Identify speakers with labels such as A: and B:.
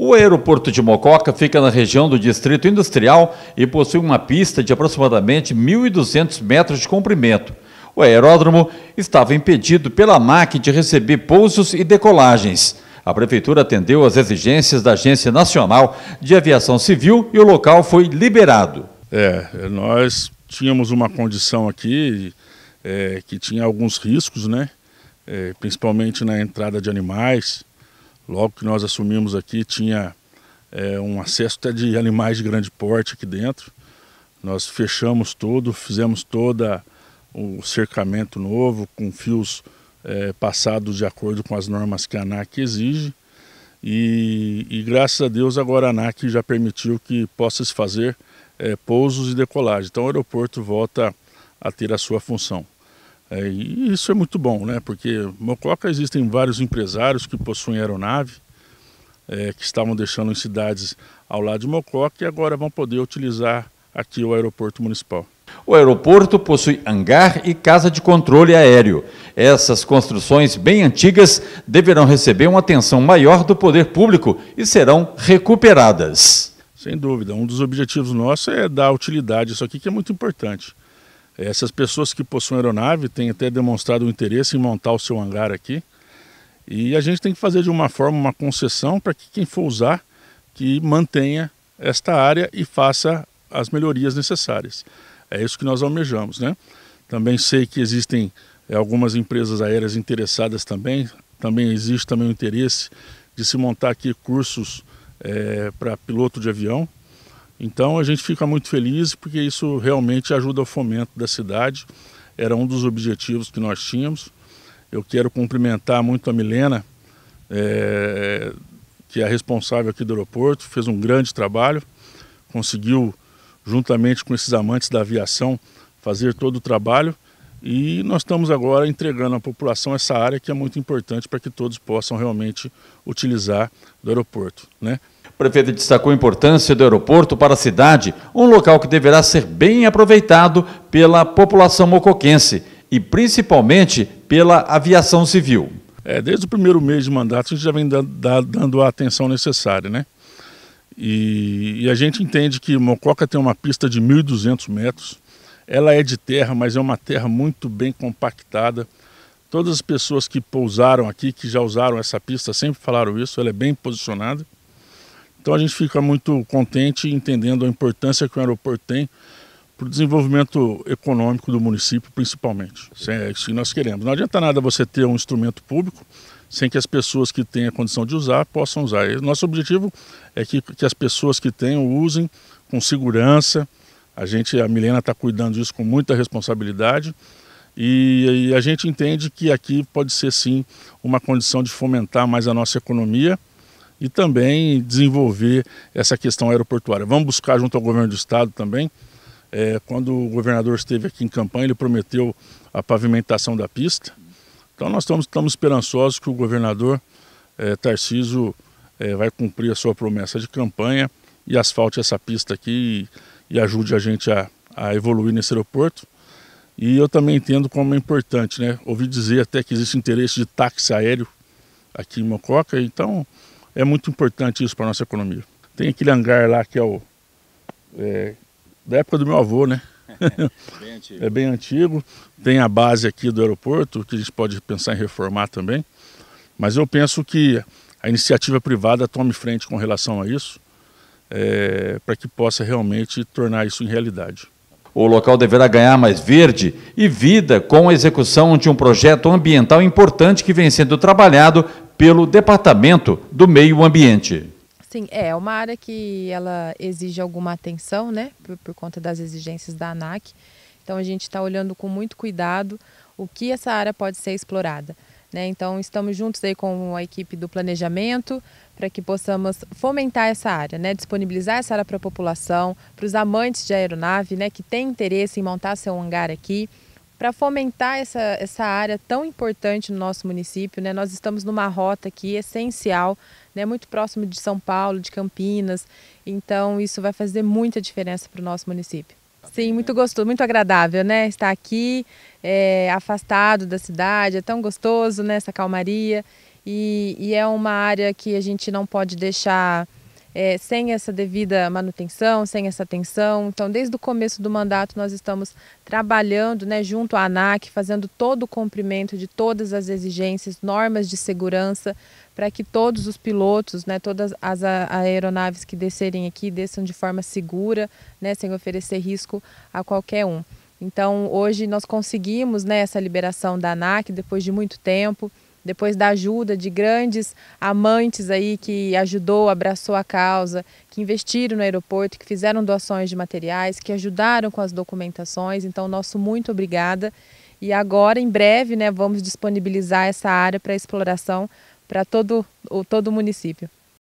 A: O aeroporto de Mococa fica na região do Distrito Industrial e possui uma pista de aproximadamente 1.200 metros de comprimento. O aeródromo estava impedido pela MAC de receber pousos e decolagens. A Prefeitura atendeu às exigências da Agência Nacional de Aviação Civil e o local foi liberado. É,
B: nós tínhamos uma condição aqui é, que tinha alguns riscos, né? É, principalmente na entrada de animais, Logo que nós assumimos aqui, tinha é, um acesso até de animais de grande porte aqui dentro. Nós fechamos tudo, fizemos todo o cercamento novo com fios é, passados de acordo com as normas que a ANAC exige. E, e, graças a Deus agora a ANAC já permitiu que possa se fazer é, pousos e decolagem. Então o aeroporto volta a ter a sua função. É, e isso é muito bom, né? Porque Mococa existem vários empresários que possuem aeronave, é, que estavam deixando em cidades ao lado de Mococa e agora vão poder utilizar aqui o aeroporto
A: municipal. O aeroporto possui hangar e casa de controle aéreo. Essas construções bem antigas deverão receber uma atenção maior do poder público e serão recuperadas. Sem dúvida, um dos objetivos nossos é dar utilidade isso aqui,
B: que é muito importante. Essas pessoas que possuem aeronave têm até demonstrado um interesse em montar o seu hangar aqui. E a gente tem que fazer de uma forma uma concessão para que quem for usar que mantenha esta área e faça as melhorias necessárias. É isso que nós almejamos, né? Também sei que existem eh, algumas empresas aéreas interessadas também. Também existe também o interesse de se montar aqui cursos é, para piloto de avião, então a gente fica muito feliz porque isso realmente ajuda ao fomento da cidade, era um dos objetivos que nós tínhamos. Eu quero cumprimentar muito a Milena, é, que é a responsável aqui do aeroporto, fez um grande trabalho, conseguiu, juntamente com esses amantes da aviação, fazer todo o trabalho. E nós estamos agora entregando à população essa área que é muito importante para que todos possam realmente utilizar do aeroporto.
A: Né? O prefeito destacou a importância do aeroporto para a cidade, um local que deverá ser bem aproveitado pela população mocoquense e principalmente pela aviação civil.
B: É, desde o primeiro mês de mandato a gente já vem da, da, dando a atenção necessária, né? E, e, a gente entende que Mococa tem uma pista de 1.200 metros, ela é de terra, mas é uma terra muito bem compactada. Todas as pessoas que pousaram aqui, que já usaram essa pista, sempre falaram isso, ela é bem posicionada. Então a gente fica muito contente entendendo a importância que o aeroporto tem para o desenvolvimento econômico do município, principalmente. Isso é isso que nós queremos. Não adianta nada você ter um instrumento público sem que as pessoas que têm a condição de usar possam usar. E nosso objetivo é que, que as pessoas que tenham usem com segurança. A gente, a Milena está cuidando disso com muita responsabilidade. E, e, a gente entende que aqui pode ser sim uma condição de fomentar mais a nossa economia e também desenvolver essa questão aeroportuária. Vamos buscar junto ao governo do estado também. É, quando o governador esteve aqui em campanha, ele prometeu a pavimentação da pista. Então nós estamos, estamos esperançosos que o governador é, Tarciso é, vai cumprir a sua promessa de campanha e asfalte essa pista aqui e, e ajude a gente a, a evoluir nesse aeroporto. E eu também entendo como é importante, né? Ouvi dizer até que existe interesse de táxi aéreo aqui em Mococa, então é muito importante isso para a nossa economia. Tem aquele hangar lá que é o. É, da época do meu avô, né? bem é bem antigo. Tem a base aqui do aeroporto, que a gente pode pensar em reformar também. Mas eu penso que a iniciativa privada tome frente com relação a isso, é, para que possa realmente tornar isso em realidade.
A: O local deverá ganhar mais verde e vida com a execução de um projeto ambiental importante que vem sendo trabalhado pelo Departamento do Meio Ambiente.
C: Sim, é, é uma área que ela exige alguma atenção, né, por, por conta das exigências da ANAC. Então a gente está olhando com muito cuidado o que essa área pode ser explorada. Né? Então estamos juntos aí com a equipe do planejamento para que possamos fomentar essa área, né? disponibilizar essa área para a população, para os amantes de aeronave né? que têm interesse em montar seu hangar aqui para fomentar essa, essa área tão importante no nosso município. Né? Nós estamos numa rota aqui essencial, né? muito próximo de São Paulo, de Campinas, então isso vai fazer muita diferença para o nosso município. Sim, muito gostoso, muito agradável, né? Estar aqui, é, afastado da cidade, é tão gostoso, né? Essa calmaria. E, e é uma área que a gente não pode deixar é, sem essa devida manutenção, sem essa atenção. Então, desde o começo do mandato, nós estamos trabalhando né, junto à ANAC, fazendo todo o cumprimento de todas as exigências, normas de segurança, para que todos os pilotos, né, todas as aeronaves que descerem aqui, desçam de forma segura, né, sem oferecer risco a qualquer um. Então, hoje nós conseguimos né, essa liberação da ANAC depois de muito tempo depois da ajuda de grandes amantes aí que ajudou, abraçou a causa, que investiram no aeroporto, que fizeram doações de materiais, que ajudaram com as documentações. Então, nosso muito obrigada. E agora, em breve, né, vamos disponibilizar essa área para exploração para todo, todo o município.